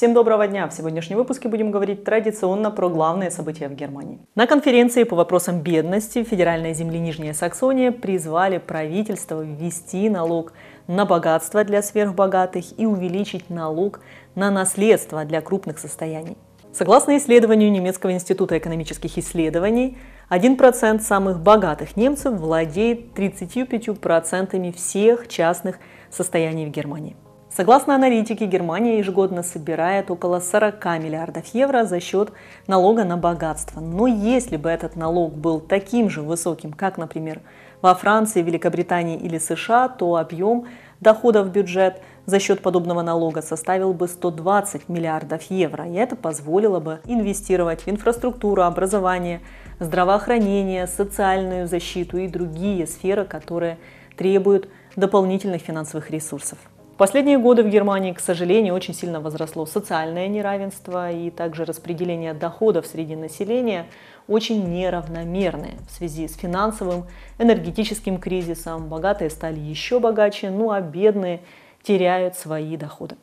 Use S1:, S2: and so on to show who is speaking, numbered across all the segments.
S1: Всем доброго дня! В сегодняшнем выпуске будем говорить традиционно про главные события в Германии. На конференции по вопросам бедности федеральной земли Нижняя Саксония призвали правительство ввести налог на богатство для сверхбогатых и увеличить налог на наследство для крупных состояний. Согласно исследованию Немецкого института экономических исследований, 1% самых богатых немцев владеет 35% всех частных состояний в Германии. Согласно аналитике, Германия ежегодно собирает около 40 миллиардов евро за счет налога на богатство. Но если бы этот налог был таким же высоким, как, например, во Франции, Великобритании или США, то объем доходов в бюджет за счет подобного налога составил бы 120 миллиардов евро. И это позволило бы инвестировать в инфраструктуру, образование, здравоохранение, социальную защиту и другие сферы, которые требуют дополнительных финансовых ресурсов последние годы в Германии, к сожалению, очень сильно возросло социальное неравенство и также распределение доходов среди населения очень неравномерные в связи с финансовым, энергетическим кризисом. Богатые стали еще богаче, ну а бедные теряют свои доходы.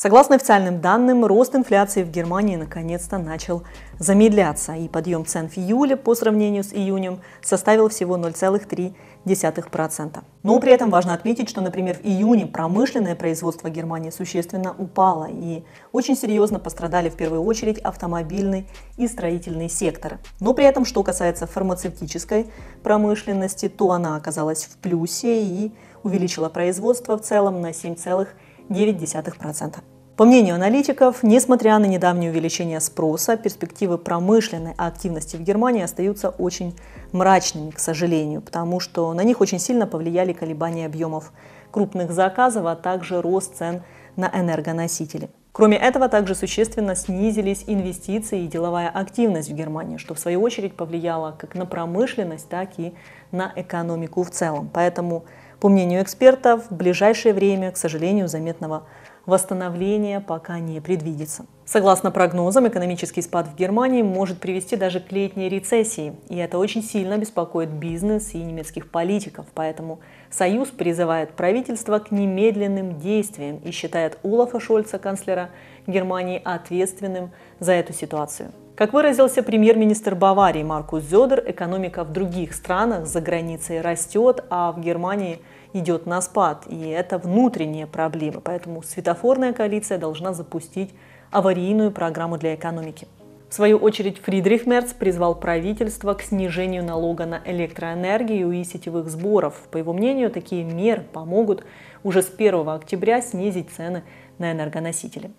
S1: Согласно официальным данным, рост инфляции в Германии наконец-то начал замедляться, и подъем цен в июле по сравнению с июнем составил всего 0,3%. Но при этом важно отметить, что, например, в июне промышленное производство Германии существенно упало, и очень серьезно пострадали в первую очередь автомобильный и строительный секторы. Но при этом, что касается фармацевтической промышленности, то она оказалась в плюсе и увеличила производство в целом на 7,5%. 0,9%. По мнению аналитиков, несмотря на недавнее увеличение спроса, перспективы промышленной активности в Германии остаются очень мрачными, к сожалению, потому что на них очень сильно повлияли колебания объемов крупных заказов, а также рост цен на энергоносители. Кроме этого, также существенно снизились инвестиции и деловая активность в Германии, что в свою очередь повлияло как на промышленность, так и на экономику в целом. Поэтому по мнению экспертов, в ближайшее время, к сожалению, заметного восстановления пока не предвидится. Согласно прогнозам, экономический спад в Германии может привести даже к летней рецессии, и это очень сильно беспокоит бизнес и немецких политиков, поэтому Союз призывает правительство к немедленным действиям и считает Улафа Шольца, канцлера Германии, ответственным за эту ситуацию. Как выразился премьер-министр Баварии Маркус Зёдер, экономика в других странах за границей растет, а в Германии идет на спад. И это внутренняя проблема. Поэтому светофорная коалиция должна запустить аварийную программу для экономики. В свою очередь Фридрих Мерц призвал правительство к снижению налога на электроэнергию и сетевых сборов. По его мнению, такие меры помогут уже с 1 октября снизить цены на энергоносители.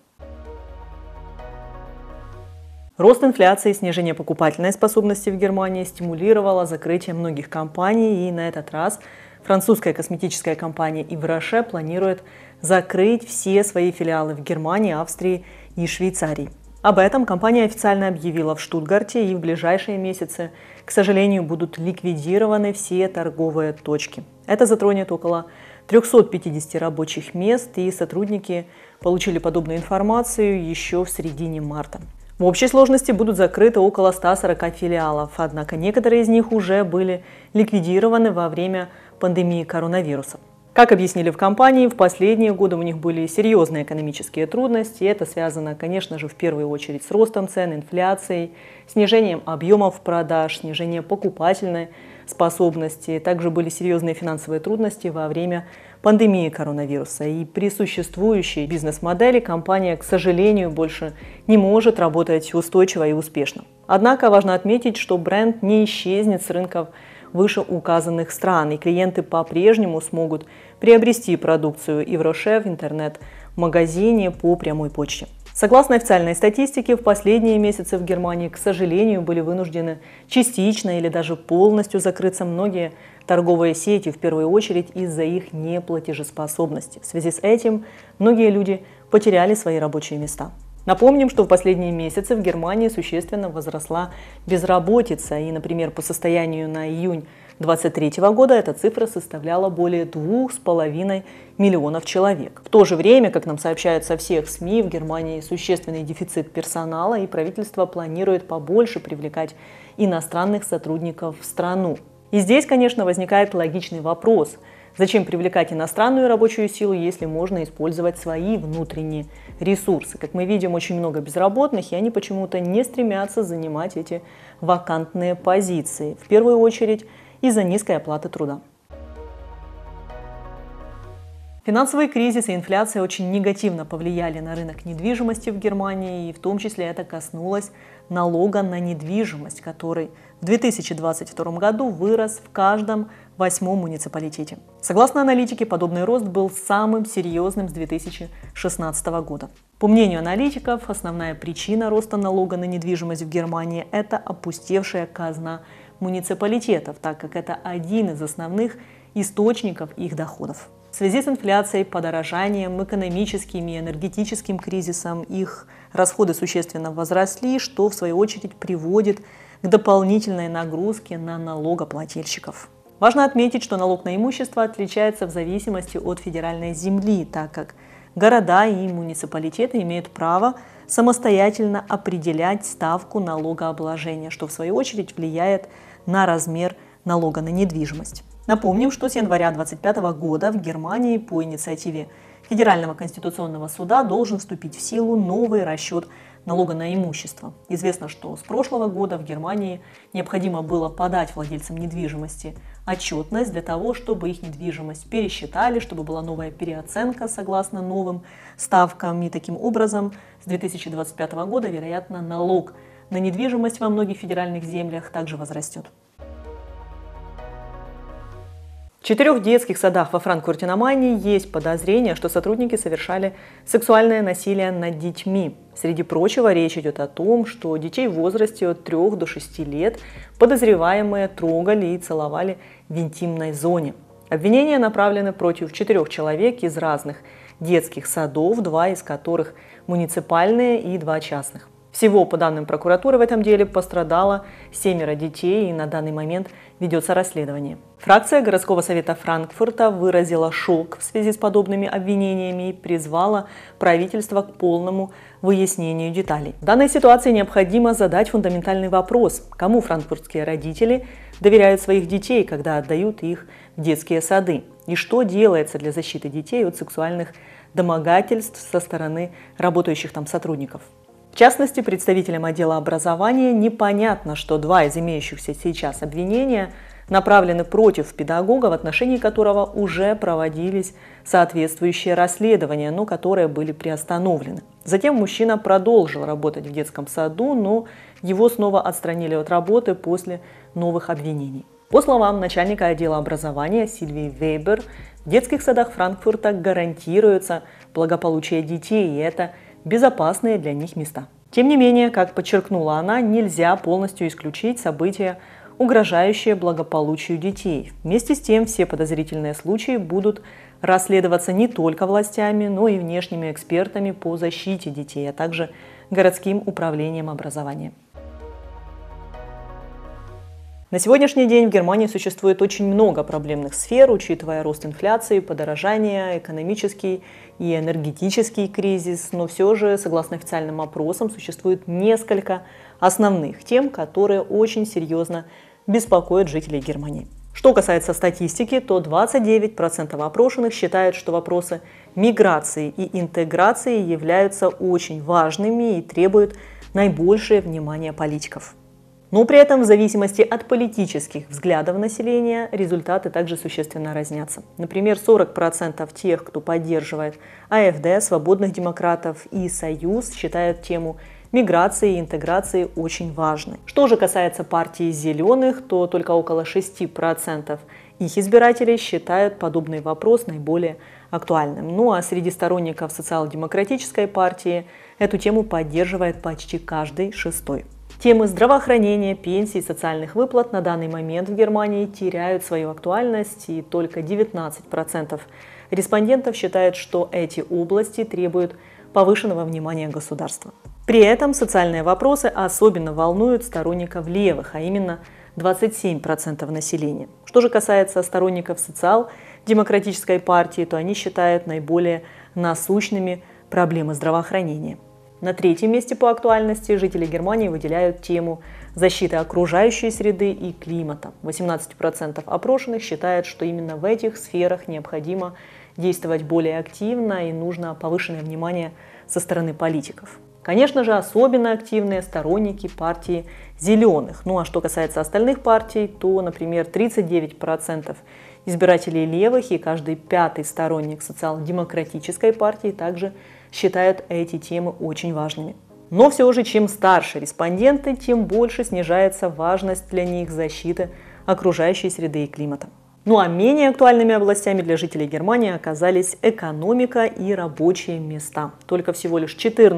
S1: Рост инфляции и снижение покупательной способности в Германии стимулировало закрытие многих компаний, и на этот раз французская косметическая компания Ивраше планирует закрыть все свои филиалы в Германии, Австрии и Швейцарии. Об этом компания официально объявила в Штутгарте, и в ближайшие месяцы, к сожалению, будут ликвидированы все торговые точки. Это затронет около 350 рабочих мест, и сотрудники получили подобную информацию еще в середине марта. В общей сложности будут закрыты около 140 филиалов, однако некоторые из них уже были ликвидированы во время пандемии коронавируса. Как объяснили в компании, в последние годы у них были серьезные экономические трудности, это связано, конечно же, в первую очередь с ростом цен, инфляцией, снижением объемов продаж, снижением покупательной способности. Также были серьезные финансовые трудности во время пандемии коронавируса. И при существующей бизнес-модели компания, к сожалению, больше не может работать устойчиво и успешно. Однако важно отметить, что бренд не исчезнет с рынков выше указанных стран, и клиенты по-прежнему смогут приобрести продукцию Евроше в интернет-магазине по прямой почте. Согласно официальной статистике, в последние месяцы в Германии, к сожалению, были вынуждены частично или даже полностью закрыться многие торговые сети, в первую очередь из-за их неплатежеспособности. В связи с этим многие люди потеряли свои рабочие места. Напомним, что в последние месяцы в Германии существенно возросла безработица, и, например, по состоянию на июнь 2023 года эта цифра составляла более 2,5 миллионов человек. В то же время, как нам сообщают со всех СМИ, в Германии существенный дефицит персонала, и правительство планирует побольше привлекать иностранных сотрудников в страну. И здесь, конечно, возникает логичный вопрос. Зачем привлекать иностранную рабочую силу, если можно использовать свои внутренние ресурсы? Как мы видим, очень много безработных, и они почему-то не стремятся занимать эти вакантные позиции. В первую очередь, из-за низкой оплаты труда. Финансовый кризис и инфляция очень негативно повлияли на рынок недвижимости в Германии, и в том числе это коснулось налога на недвижимость, который в 2022 году вырос в каждом восьмом муниципалитете. Согласно аналитике, подобный рост был самым серьезным с 2016 года. По мнению аналитиков, основная причина роста налога на недвижимость в Германии – это опустевшая казна муниципалитетов, так как это один из основных источников их доходов. В связи с инфляцией, подорожанием, экономическим и энергетическим кризисом их расходы существенно возросли, что в свою очередь приводит к дополнительной нагрузке на налогоплательщиков. Важно отметить, что налог на имущество отличается в зависимости от федеральной земли, так как Города и муниципалитеты имеют право самостоятельно определять ставку налогообложения, что в свою очередь влияет на размер налога на недвижимость. Напомним, что с января 2025 года в Германии по инициативе Федерального конституционного суда должен вступить в силу новый расчет налога на имущество. Известно, что с прошлого года в Германии необходимо было подать владельцам недвижимости отчетность для того, чтобы их недвижимость пересчитали, чтобы была новая переоценка согласно новым ставкам. И таким образом с 2025 года, вероятно, налог на недвижимость во многих федеральных землях также возрастет. В четырех детских садах во Франкфурте на Майне есть подозрение, что сотрудники совершали сексуальное насилие над детьми. Среди прочего, речь идет о том, что детей в возрасте от 3 до 6 лет подозреваемые трогали и целовали в интимной зоне. Обвинения направлены против четырех человек из разных детских садов, два из которых муниципальные и два частных. Всего, по данным прокуратуры, в этом деле пострадало семеро детей и на данный момент ведется расследование. Фракция городского совета Франкфурта выразила шок в связи с подобными обвинениями и призвала правительство к полному выяснению деталей. В данной ситуации необходимо задать фундаментальный вопрос, кому франкфуртские родители доверяют своих детей, когда отдают их в детские сады, и что делается для защиты детей от сексуальных домогательств со стороны работающих там сотрудников. В частности, представителям отдела образования непонятно, что два из имеющихся сейчас обвинения направлены против педагога, в отношении которого уже проводились соответствующие расследования, но которые были приостановлены. Затем мужчина продолжил работать в детском саду, но его снова отстранили от работы после новых обвинений. По словам начальника отдела образования Сильвии Вейбер, в детских садах Франкфурта гарантируется благополучие детей, и это – безопасные для них места. Тем не менее, как подчеркнула она, нельзя полностью исключить события, угрожающие благополучию детей. Вместе с тем, все подозрительные случаи будут расследоваться не только властями, но и внешними экспертами по защите детей, а также городским управлением образования. На сегодняшний день в Германии существует очень много проблемных сфер, учитывая рост инфляции, подорожание, экономический и энергетический кризис, но все же, согласно официальным опросам, существует несколько основных тем, которые очень серьезно беспокоят жителей Германии. Что касается статистики, то 29% опрошенных считают, что вопросы миграции и интеграции являются очень важными и требуют наибольшее внимание политиков. Но при этом в зависимости от политических взглядов населения результаты также существенно разнятся. Например, 40% тех, кто поддерживает АФД, свободных демократов и Союз считают тему миграции и интеграции очень важной. Что же касается партии зеленых, то только около 6% их избирателей считают подобный вопрос наиболее актуальным. Ну а среди сторонников социал-демократической партии эту тему поддерживает почти каждый шестой. Темы здравоохранения, пенсий и социальных выплат на данный момент в Германии теряют свою актуальность, и только 19% респондентов считают, что эти области требуют повышенного внимания государства. При этом социальные вопросы особенно волнуют сторонников левых, а именно 27% населения. Что же касается сторонников социал-демократической партии, то они считают наиболее насущными проблемы здравоохранения – на третьем месте по актуальности жители Германии выделяют тему защиты окружающей среды и климата. 18% опрошенных считают, что именно в этих сферах необходимо действовать более активно и нужно повышенное внимание со стороны политиков. Конечно же, особенно активные сторонники партии зеленых. Ну а что касается остальных партий, то, например, 39% избирателей левых и каждый пятый сторонник социал-демократической партии также – считают эти темы очень важными. Но все же, чем старше респонденты, тем больше снижается важность для них защиты окружающей среды и климата. Ну а менее актуальными областями для жителей Германии оказались экономика и рабочие места. Только всего лишь 14%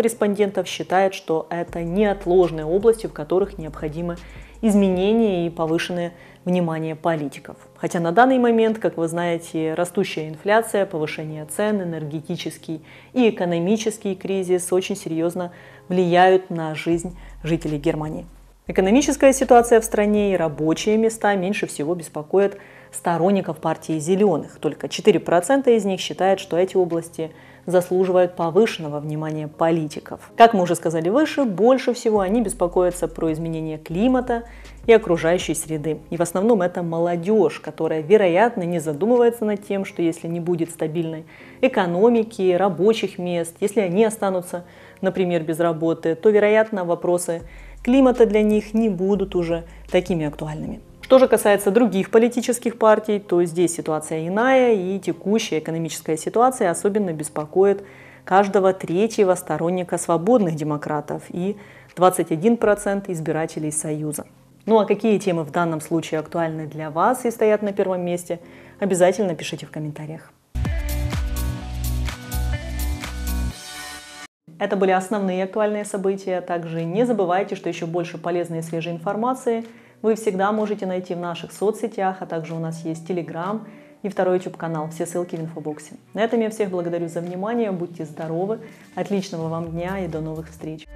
S1: респондентов считает, что это неотложные области, в которых необходимы изменения и повышенные внимание политиков. Хотя на данный момент, как вы знаете, растущая инфляция, повышение цен, энергетический и экономический кризис очень серьезно влияют на жизнь жителей Германии. Экономическая ситуация в стране и рабочие места меньше всего беспокоят сторонников партии «Зеленых». Только 4% из них считают, что эти области заслуживают повышенного внимания политиков. Как мы уже сказали выше, больше всего они беспокоятся про изменение климата и окружающей среды. И в основном это молодежь, которая, вероятно, не задумывается над тем, что если не будет стабильной экономики, рабочих мест, если они останутся, например, без работы, то, вероятно, вопросы климата для них не будут уже такими актуальными. Что же касается других политических партий, то здесь ситуация иная, и текущая экономическая ситуация особенно беспокоит каждого третьего сторонника свободных демократов и 21% избирателей Союза. Ну а какие темы в данном случае актуальны для вас и стоят на первом месте, обязательно пишите в комментариях. Это были основные актуальные события. Также не забывайте, что еще больше полезной и свежей информации – вы всегда можете найти в наших соцсетях, а также у нас есть Telegram и второй YouTube-канал. Все ссылки в инфобоксе. На этом я всех благодарю за внимание. Будьте здоровы, отличного вам дня и до новых встреч.